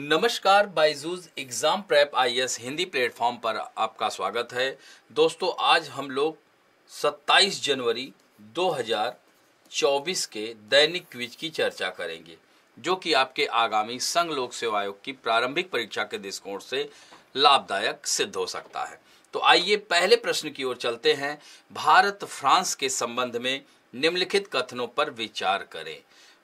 नमस्कार Byju's exam prep IAS Hindi platform पर आपका स्वागत है दोस्तों आज हम लोग 27 जनवरी 2024 के दैनिक क्विज की चर्चा करेंगे जो कि आपके आगामी संघ लोक सेवा आयोग की प्रारंभिक परीक्षा के दृष्टिकोण से लाभदायक सिद्ध हो सकता है तो आइए पहले प्रश्न की ओर चलते हैं भारत फ्रांस के संबंध में निम्नलिखित कथनों पर विचार करें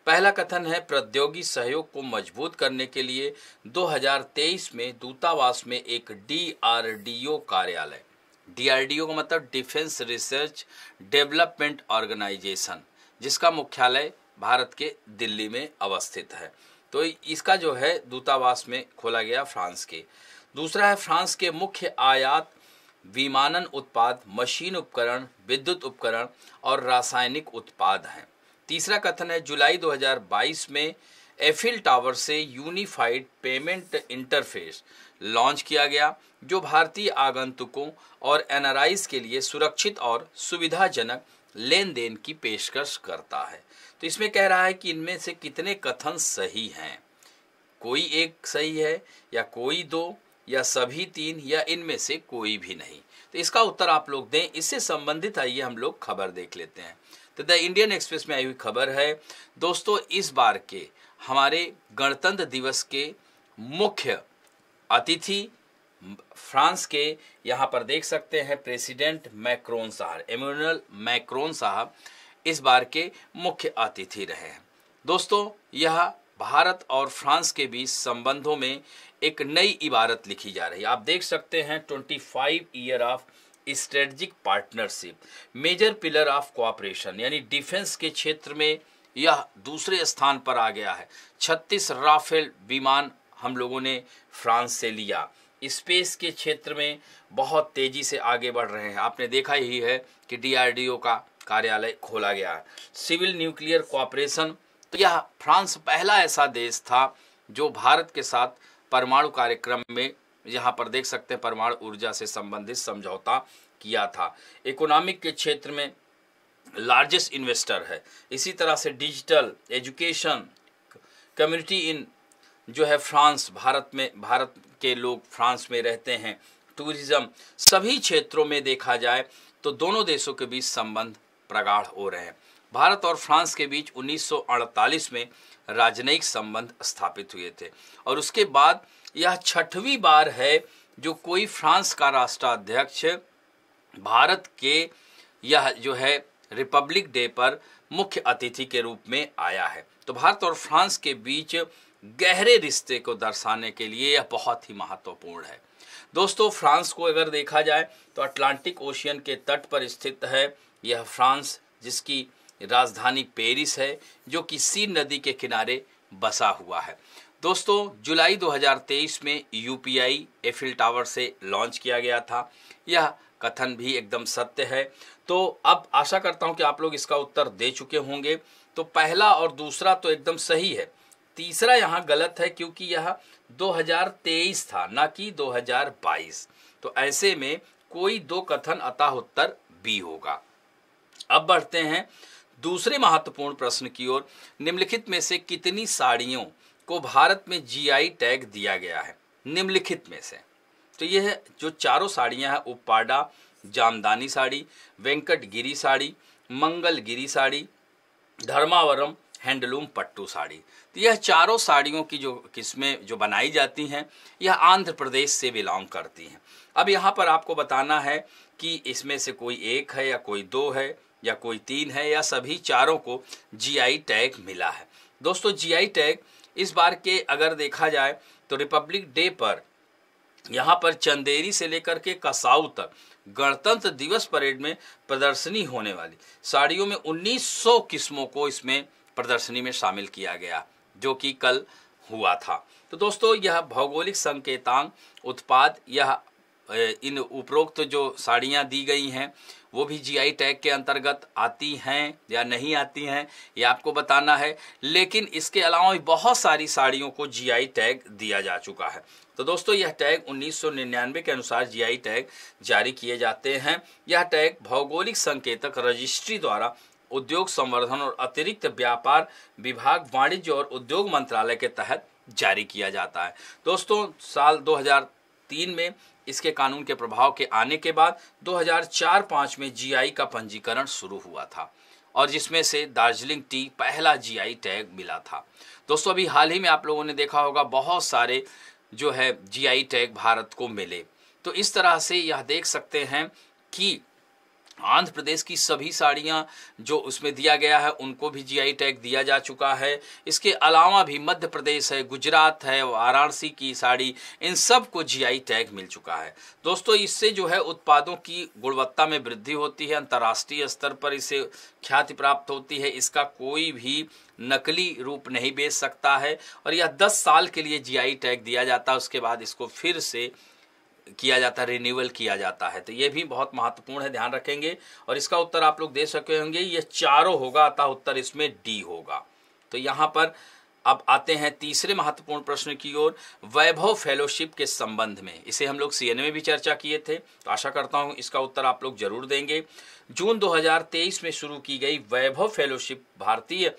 पहला कथन है प्रौद्योगिक सहयोग को मजबूत करने के लिए 2023 में दूतावास में एक डीआरडीओ कार्यालय डीआरडीओ का मतलब डिफेंस रिसर्च डेवलपमेंट ऑर्गेनाइजेशन जिसका मुख्यालय भारत के दिल्ली में अवस्थित है तो इसका जो है दूतावास में खोला गया फ्रांस के दूसरा है फ्रांस के मुख्य आयात विमानन उत्पाद मशीन उपकरण विद्युत उपकरण और रासायनिक उत्पाद हैं तीसरा कथन है जुलाई 2022 में एफिल टावर से यूनिफाइड पेमेंट इंटरफेस लॉन्च किया गया जो भारतीय आगंतुकों और एन के लिए सुरक्षित और सुविधाजनक लेन देन की पेशकश करता है तो इसमें कह रहा है कि इनमें से कितने कथन सही हैं कोई एक सही है या कोई दो या सभी तीन या इनमें से कोई भी नहीं तो इसका उत्तर आप लोग दें इससे संबंधित आइए हम लोग खबर देख लेते हैं तो द इंडियन एक्सप्रेस में आई हुई खबर है दोस्तों इस बार के हमारे गणतंत्र दिवस के मुख्य अतिथि फ्रांस के यहाँ पर देख सकते हैं प्रेसिडेंट मैक्रोन साहब एम्यूनल मैक्रोन साहब इस बार के मुख्य अतिथि रहे हैं दोस्तों यह भारत और फ्रांस के बीच संबंधों में एक नई इबारत लिखी जा रही है आप देख सकते हैं 25 year of strategic partnership major pillar of cooperation यानी डिफेंस के क्षेत्र में यह दूसरे स्थान पर आ गया है 36 राफेल विमान हम लोगों ने फ्रांस से लिया स्पेस के क्षेत्र में बहुत तेज़ी से आगे बढ़ रहे हैं आपने देखा ही है कि डीआरडीओ का कार्यालय खोला गया है सिविल न्यूक्लियर कॉपरेशन तो यह फ्रांस पहला ऐसा देश था जो भारत के साथ परमाणु कार्यक्रम में यहाँ पर देख सकते हैं परमाणु ऊर्जा से संबंधित समझौता किया था इकोनॉमिक के क्षेत्र में लार्जेस्ट इन्वेस्टर है इसी तरह से डिजिटल एजुकेशन कम्युनिटी इन जो है फ्रांस भारत में भारत के लोग फ्रांस में रहते हैं टूरिज्म सभी क्षेत्रों में देखा जाए तो दोनों देशों के बीच संबंध प्रगाढ़ हो रहे हैं भारत और फ्रांस के बीच 1948 में राजनयिक संबंध स्थापित हुए थे और उसके बाद यह छठवीं बार है जो कोई फ्रांस का राष्ट्राध्यक्ष भारत के यह जो है रिपब्लिक डे पर मुख्य अतिथि के रूप में आया है तो भारत और फ्रांस के बीच गहरे रिश्ते को दर्शाने के लिए यह बहुत ही महत्वपूर्ण है दोस्तों फ्रांस को अगर देखा जाए तो अटलांटिक ओशियन के तट पर स्थित है यह फ्रांस जिसकी राजधानी पेरिस है जो कि सी नदी के किनारे बसा हुआ है दोस्तों जुलाई 2023 में यूपीआई एफिल टावर से लॉन्च किया गया था यह कथन भी एकदम सत्य है तो अब आशा करता हूं कि आप लोग इसका उत्तर दे चुके होंगे तो पहला और दूसरा तो एकदम सही है तीसरा यहाँ गलत है क्योंकि यह 2023 था ना कि 2022 तो ऐसे में कोई दो कथन अतः उत्तर बी होगा अब बढ़ते हैं दूसरे महत्वपूर्ण प्रश्न की ओर निम्नलिखित में से कितनी साड़ियों को भारत में जीआई टैग दिया गया है निम्नलिखित में से तो यह जो चारों साड़ियां हैं Uppada Jamdani sari Venkatagiri sari Mangalagiri sari Dharmavaram handloom Pattu sari तो यह चारों साड़ियों की जो किस्में जो बनाई जाती हैं यह आंध्र प्रदेश से बिलोंग करती हैं अब यहाँ पर आपको बताना है कि इसमें से कोई एक है या कोई दो है या कोई तीन है या सभी चारों को जीआई टैग मिला है दोस्तों जीआई टैग इस बार के अगर देखा जाए तो रिपब्लिक डे पर यहाँ पर चंदेरी से लेकर के कसाऊ तक गणतंत्र दिवस परेड में प्रदर्शनी होने वाली साड़ियों में 1900 किस्मों को इसमें प्रदर्शनी में शामिल किया गया जो कि कल हुआ था तो दोस्तों यह भौगोलिक संकेतांक उत्पाद यह इन उपरोक्त तो जो साड़ियाँ दी गई हैं वो भी जीआई टैग के अंतर्गत आती हैं या नहीं आती हैं ये आपको बताना है लेकिन इसके अलावा बहुत सारी साड़ियों को जीआई टैग दिया जा चुका है तो दोस्तों यह टैग 1999 के अनुसार जीआई टैग जारी किए जाते हैं यह टैग भौगोलिक संकेतक रजिस्ट्री द्वारा उद्योग संवर्धन और अतिरिक्त व्यापार विभाग वाणिज्य और उद्योग मंत्रालय के तहत जारी किया जाता है दोस्तों साल दो में इसके कानून के प्रभाव के आने के बाद 2004-5 में जीआई का पंजीकरण शुरू हुआ था और जिसमें से दार्जिलिंग टी पहला जीआई टैग मिला था दोस्तों अभी हाल ही में आप लोगों ने देखा होगा बहुत सारे जो है जीआई टैग भारत को मिले तो इस तरह से यह देख सकते हैं कि आंध्र प्रदेश की सभी साड़ियां जो उसमें दिया गया है उनको भी जीआई टैग दिया जा चुका है इसके अलावा भी मध्य प्रदेश है गुजरात है वाराणसी की साड़ी इन सब को जीआई टैग मिल चुका है दोस्तों इससे जो है उत्पादों की गुणवत्ता में वृद्धि होती है अंतर्राष्ट्रीय स्तर पर इसे ख्याति प्राप्त होती है इसका कोई भी नकली रूप नहीं बेच सकता है और यह दस साल के लिए जी टैग दिया जाता है उसके बाद इसको फिर से किया जाता है रिन्यूअल किया जाता है तो ये भी बहुत महत्वपूर्ण है ध्यान रखेंगे और इसका उत्तर आप लोग दे सके होंगे ये चारों होगा अतः उत्तर इसमें डी होगा तो यहाँ पर अब आते हैं तीसरे महत्वपूर्ण प्रश्न की ओर वैभव फेलोशिप के संबंध में इसे हम लोग सीएनए में भी चर्चा किए थे तो आशा करता हूं इसका उत्तर आप लोग जरूर देंगे जून 2023 में शुरू की गई वैभव फेलोशिप भारतीय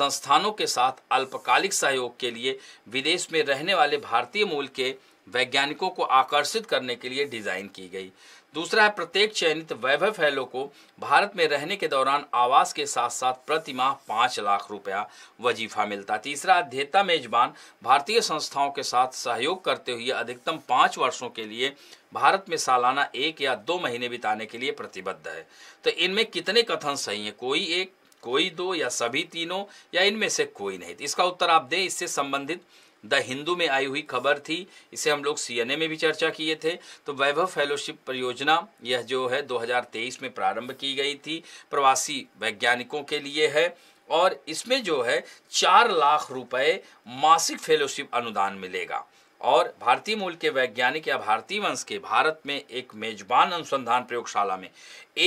संस्थानों के साथ अल्पकालिक सहयोग के लिए विदेश में रहने वाले भारतीय मूल के वैज्ञानिकों को आकर्षित करने के लिए डिजाइन की गई दूसरा है प्रत्येक चयनित वैभव फैलो को भारत में रहने के दौरान आवास के साथ साथ प्रति माह पाँच लाख रुपया वजीफा मिलता तीसरा अध्येता मेजबान भारतीय संस्थाओं के साथ सहयोग करते हुए अधिकतम पांच वर्षों के लिए भारत में सालाना एक या दो महीने बिताने के लिए प्रतिबद्ध है तो इनमें कितने कथन सही है कोई एक कोई दो या सभी तीनों या इनमें से कोई नहीं तो इसका उत्तर आप दें इससे संबंधित द हिंदू में आई हुई खबर थी इसे हम लोग सी में भी चर्चा किए थे तो वैभव फेलोशिप परियोजना यह जो है 2023 में प्रारंभ की गई थी प्रवासी वैज्ञानिकों के लिए है और इसमें जो है चार लाख रुपए मासिक फेलोशिप अनुदान मिलेगा और भारतीय मूल के वैज्ञानिक या भारतीय वंश के भारत में एक मेजबान अनुसंधान प्रयोगशाला में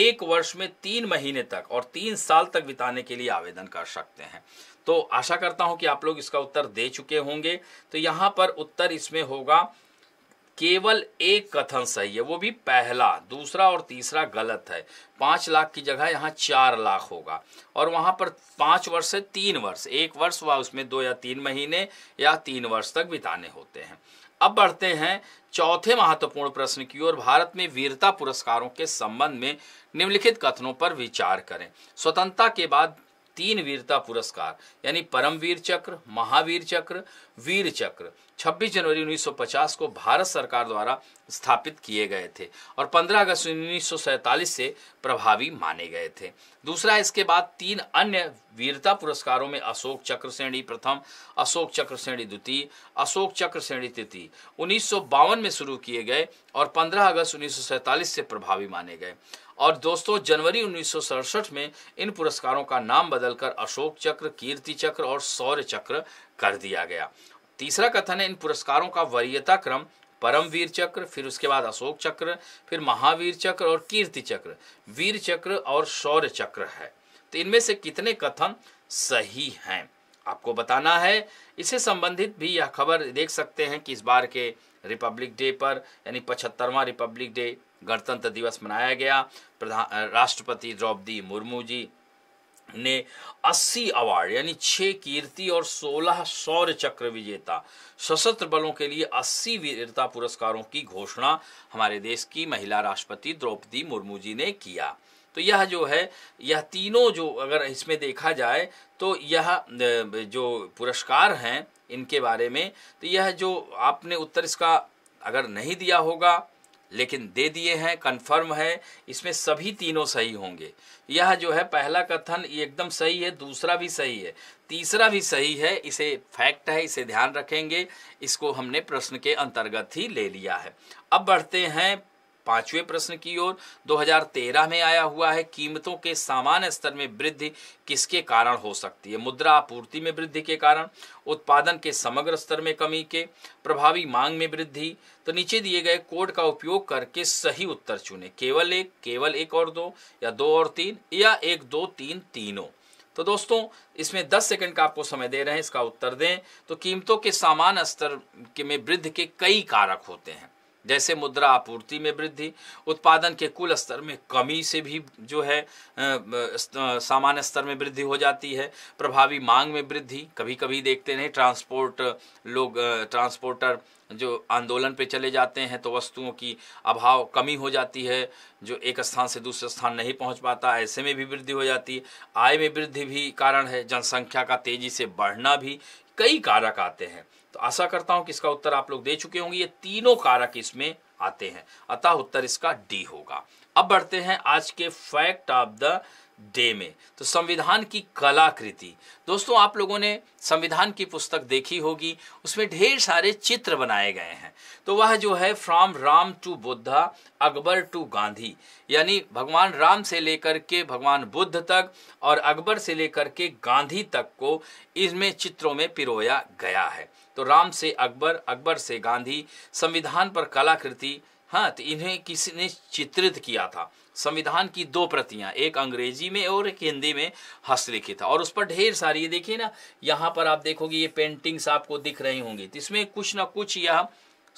एक वर्ष में तीन महीने तक और तीन साल तक बिताने के लिए आवेदन कर सकते हैं तो आशा करता हूं कि आप लोग इसका उत्तर दे चुके होंगे तो यहां पर उत्तर इसमें होगा केवल एक कथन सही है वो भी पहला दूसरा और तीसरा गलत है पांच लाख की जगह यहाँ चार लाख होगा और वहां पर पांच वर्ष से तीन वर्ष एक वर्ष व उसमें दो या तीन महीने या तीन वर्ष तक बिताने होते हैं अब बढ़ते हैं चौथे महत्वपूर्ण प्रश्न की ओर भारत में वीरता पुरस्कारों के संबंध में निम्नलिखित कथनों पर विचार करें स्वतंत्रता के बाद तीन वीरता पुरस्कार यानी परमवीर चक्र महावीर चक्र वीर चक्र 26 जनवरी 1950 को भारत सरकार द्वारा स्थापित किए गए थे और 15 अगस्त उन्नीस से प्रभावी माने गए थे दूसरा इसके बाद तीन अन्य वीरता पुरस्कारों में अशोक चक्र श्रेणी प्रथम अशोक चक्र श्रेणी द्वितीय अशोक चक्र श्रेणी तृतीय उन्नीस में शुरू किए गए और 15 अगस्त उन्नीस से प्रभावी माने गए और दोस्तों जनवरी उन्नीस में इन पुरस्कारों का नाम बदलकर अशोक चक्र कीर्ति चक्र और सौर्य चक्र कर दिया गया तीसरा कथन है इन पुरस्कारों का वरीयता क्रम परमवीर चक्र फिर उसके बाद अशोक चक्र फिर महावीर चक्र और कीर्ति चक्र वीर चक्र और शौर्य चक्र है तो इनमें से कितने कथन सही हैं आपको बताना है इससे संबंधित भी यह खबर देख सकते हैं कि इस बार के रिपब्लिक डे पर यानी पचहत्तरवा रिपब्लिक डे गणतंत्र दिवस मनाया गया प्रधान राष्ट्रपति द्रौपदी मुर्मू जी ने 80 अवार्ड यानी 6 कीर्ति और 16 शौर्य चक्र विजेता सशस्त्र बलों के लिए 80 वीरता पुरस्कारों की घोषणा हमारे देश की महिला राष्ट्रपति द्रौपदी मुर्मू जी ने किया तो यह जो है यह तीनों जो अगर इसमें देखा जाए तो यह जो पुरस्कार हैं इनके बारे में तो यह जो आपने उत्तर इसका अगर नहीं दिया होगा लेकिन दे दिए हैं कंफर्म है इसमें सभी तीनों सही होंगे यह जो है पहला कथन ये एकदम सही है दूसरा भी सही है तीसरा भी सही है इसे फैक्ट है इसे ध्यान रखेंगे इसको हमने प्रश्न के अंतर्गत ही ले लिया है अब बढ़ते हैं पांचवें प्रश्न की ओर 2013 में आया हुआ है कीमतों के सामान्य स्तर में वृद्धि किसके कारण हो सकती है मुद्रा आपूर्ति में वृद्धि के कारण उत्पादन के समग्र स्तर में कमी के प्रभावी मांग में वृद्धि तो नीचे दिए गए कोड का उपयोग करके सही उत्तर चुने केवल एक केवल एक और दो या दो और तीन या एक दो तीन तीनों तो दोस्तों इसमें 10 सेकंड का आपको समय दे रहे हैं इसका उत्तर दें तो कीमतों के सामान्य स्तर के में वृद्धि के कई कारक होते हैं जैसे मुद्रा आपूर्ति में वृद्धि उत्पादन के कुल स्तर में कमी से भी जो है सामान्य स्तर में वृद्धि हो जाती है प्रभावी मांग में वृद्धि कभी कभी देखते नहीं ट्रांसपोर्ट लोग ट्रांसपोर्टर जो आंदोलन पे चले जाते हैं तो वस्तुओं की अभाव कमी हो जाती है जो एक स्थान से दूसरे स्थान नहीं पहुंच पाता ऐसे में भी वृद्धि हो जाती है आय में वृद्धि भी कारण है जनसंख्या का तेज़ी से बढ़ना भी कई कारक आते हैं तो आशा करता हूं कि इसका उत्तर आप लोग दे चुके होंगे ये तीनों कारक इसमें आते हैं अतः उत्तर इसका डी होगा अब बढ़ते हैं आज के फैक्ट ऑफ द डे में तो संविधान की कलाकृति दोस्तों आप लोगों ने संविधान की पुस्तक देखी होगी उसमें ढेर सारे चित्र बनाए गए हैं तो वह जो है from Ram to Buddha Akbar to Gandhi यानी भगवान राम से लेकर के भगवान बुद्ध तक और अकबर से लेकर के गांधी तक को इसमें चित्रों में पिरोया गया है तो राम से अकबर अकबर से गांधी संविधान पर कलाकृति हाँ तो इन्हें किसी ने चित्रित किया था संविधान की दो प्रतियां एक अंग्रेजी में और एक हिंदी में हस्तलिखित है और उस पर ढेर सारी ये देखिए ना यहाँ पर आप देखोगे ये पेंटिंग्स आपको दिख रही होंगी तो इसमें कुछ ना कुछ यह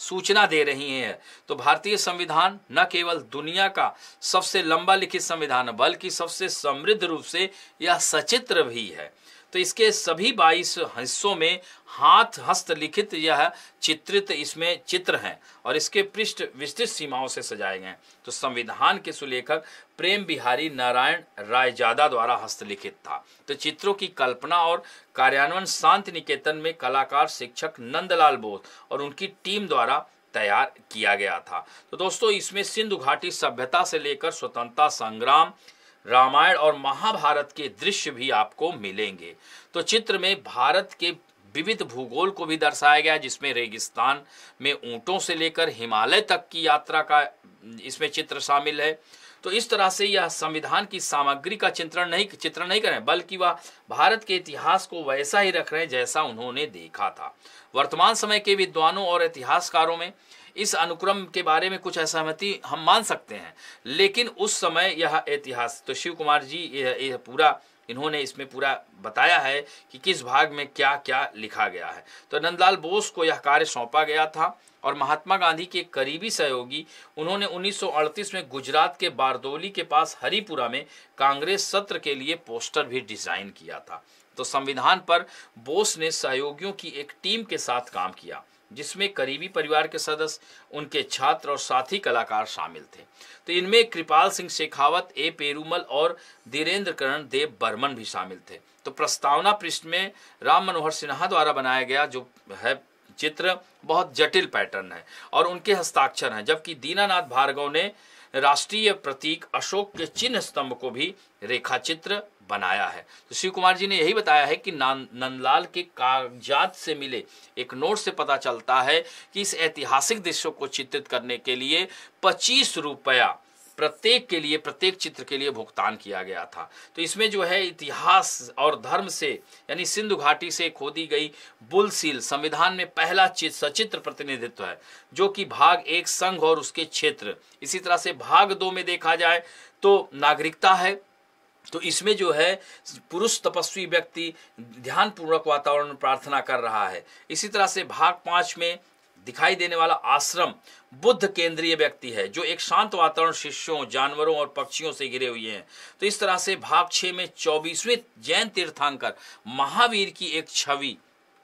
सूचना दे रही है तो भारतीय संविधान न केवल दुनिया का सबसे लंबा लिखित संविधान बल्कि सबसे समृद्ध रूप से यह सचित्र भी है तो इसके सभी 22 हिस्सों में हाथ हस्तलिखित यह चित्रित इसमें चित्र हैं और इसके पृष्ठ विस्तृत सीमाओं से सजाए गए तो संविधान के सुलेखक प्रेम बिहारी नारायण रायजादा द्वारा हस्तलिखित था तो चित्रों की कल्पना और कार्यान्वयन शांति निकेतन में कलाकार शिक्षक नंदलाल बोध और उनकी टीम द्वारा तैयार किया गया था तो दोस्तों इसमें सिंधु घाटी सभ्यता से लेकर स्वतंत्रता संग्राम रामायण और महाभारत के दृश्य भी आपको मिलेंगे तो चित्र में भारत के विविध भूगोल को भी दर्शाया गया जिसमें रेगिस्तान में ऊंटों से लेकर हिमालय तक की यात्रा का इसमें चित्र शामिल है तो इस तरह से यह संविधान की सामग्री का चित्रण नहीं चित्रण नहीं करें बल्कि वह भारत के इतिहास को वैसा ही रख रहे हैं जैसा उन्होंने देखा था वर्तमान समय के विद्वानों और इतिहासकारों में इस अनुक्रम के बारे में कुछ असहमति हम मान सकते हैं लेकिन उस समय यह इतिहास तो शिव कुमार जी यह, यह पूरा इन्होंने इसमें पूरा बताया है कि किस भाग में क्या क्या लिखा गया है तो नंदलाल बोस को यह कार्य सौंपा गया था और महात्मा गांधी के करीबी सहयोगी उन्होंने 1938 में गुजरात के बारदोली के पास हरिपुरा में कांग्रेस सत्र के लिए पोस्टर भी डिजाइन किया था तो संविधान पर बोस ने सहयोगियों की एक टीम के साथ काम किया जिसमें करीबी परिवार के सदस्य उनके छात्र और साथी कलाकार शामिल थे तो इनमें कृपाल सिंह शेखावत ए पेरूमल और धीरेन्द्र करण देव बर्मन भी शामिल थे तो प्रस्तावना पृष्ठ में राम मनोहर सिन्हा द्वारा बनाया गया जो है चित्र बहुत जटिल पैटर्न है और उनके हस्ताक्षर हैं जबकि दीनानाथ भार्गव ने राष्ट्रीय प्रतीक अशोक के चिन्ह स्तंभ को भी रेखा चित्र बनाया है तो शिव कुमार जी ने यही बताया है कि नंदलाल के कागजात से मिले एक नोट से पता चलता है कि इस ऐतिहासिक दृश्य को चित्रित करने के लिए पच्चीस रुपया प्रत्येक के लिए प्रत्येक चित्र के लिए भुगतान किया गया था तो इसमें जो है इतिहास और धर्म से यानी सिंधु घाटी से खोदी गई बुलसील संविधान में पहला सचित्र प्रतिनिधित्व है जो कि भाग एक संघ और उसके क्षेत्र इसी तरह से भाग दो में देखा जाए तो नागरिकता है तो इसमें जो है पुरुष तपस्वी व्यक्ति ध्यान पूर्वक वातावरण में प्रार्थना कर रहा है इसी तरह से भाग पांच में दिखाई देने वाला आश्रम बुद्ध केंद्रीय व्यक्ति है जो एक शांत वातावरण शिष्यों जानवरों और पक्षियों से घिरे हुए हैं तो इस तरह से भाग छह में चौबीसवें जैन तीर्थांकर महावीर की एक छवि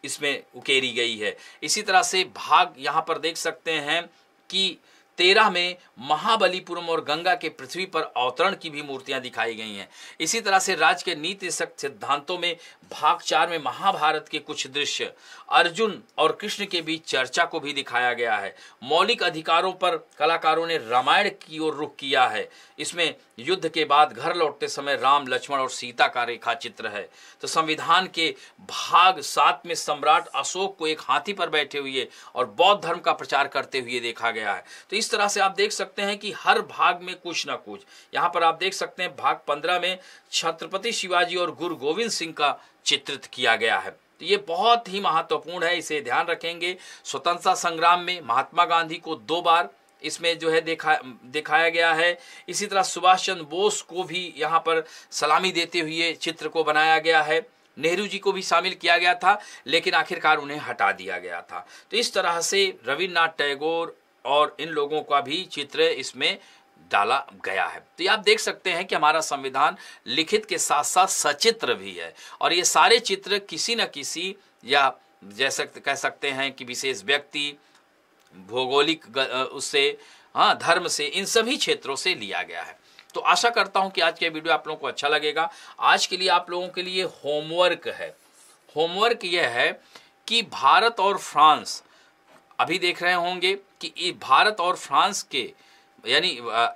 इसमें उकेरी गई है इसी तरह से भाग यहाँ पर देख सकते हैं कि तेरह में महाबलीपुरम और गंगा के पृथ्वी पर अवतरण की भी मूर्तियां दिखाई गई हैं इसी तरह से राज के नीति शक्त सिद्धांतों में भाग चार में महाभारत के कुछ दृश्य अर्जुन और कृष्ण के बीच चर्चा को भी दिखाया गया है मौलिक अधिकारों पर कलाकारों ने रामायण की ओर रुख किया है इसमें युद्ध के बाद घर लौटते समय राम लक्ष्मण और सीता का रेखा चित्र है तो संविधान के भाग सात में सम्राट अशोक को एक हाथी पर बैठे हुए और बौद्ध धर्म का प्रचार करते हुए देखा गया है तो इस तरह से आप देख सकते हैं कि हर भाग में कुछ ना कुछ यहाँ पर आप देख सकते हैं भाग पंद्रह में छत्रपति शिवाजी और गुरु गोविंद सिंह का चित्रित किया गया है तो ये बहुत ही महत्वपूर्ण है इसे ध्यान रखेंगे स्वतंत्रता संग्राम में महात्मा गांधी को दो बार इसमें जो है देखा दिखाया गया है इसी तरह सुभाष चंद्र बोस को भी यहाँ पर सलामी देते हुए चित्र को बनाया गया है नेहरू जी को भी शामिल किया गया था लेकिन आखिरकार उन्हें हटा दिया गया था तो इस तरह से रविन्द्रनाथ टैगोर और इन लोगों का भी चित्र इसमें डाला गया है तो ये आप देख सकते हैं कि हमारा संविधान लिखित के साथ साथ सचित्र भी है और ये सारे चित्र किसी न किसी या जैसे कह सकते हैं कि विशेष व्यक्ति भौगोलिक उससे हाँ धर्म से इन सभी क्षेत्रों से लिया गया है तो आशा करता हूं कि आज का वीडियो आप लोगों को अच्छा लगेगा आज के लिए आप लोगों के लिए होमवर्क है होमवर्क यह है कि भारत और फ्रांस अभी देख रहे होंगे कि भारत और फ्रांस के यानी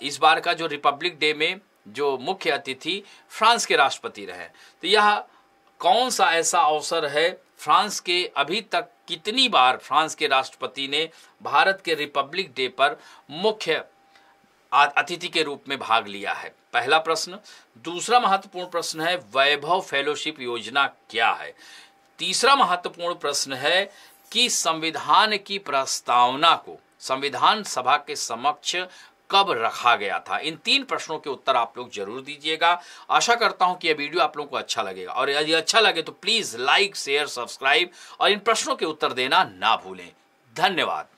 इस बार का जो रिपब्लिक डे में जो मुख्य अतिथि फ्रांस के राष्ट्रपति रहे तो यह कौन सा ऐसा अवसर है फ्रांस के अभी तक कितनी बार फ्रांस के राष्ट्रपति ने भारत के रिपब्लिक डे पर मुख्य अतिथि के रूप में भाग लिया है पहला प्रश्न दूसरा महत्वपूर्ण प्रश्न है वैभव फेलोशिप योजना क्या है तीसरा महत्वपूर्ण प्रश्न है कि संविधान की प्रस्तावना को संविधान सभा के समक्ष कब रखा गया था इन तीन प्रश्नों के उत्तर आप लोग जरूर दीजिएगा आशा करता हूं कि यह वीडियो आप लोगों को अच्छा लगेगा और यदि अच्छा लगे तो प्लीज लाइक शेयर सब्सक्राइब और इन प्रश्नों के उत्तर देना ना भूलें धन्यवाद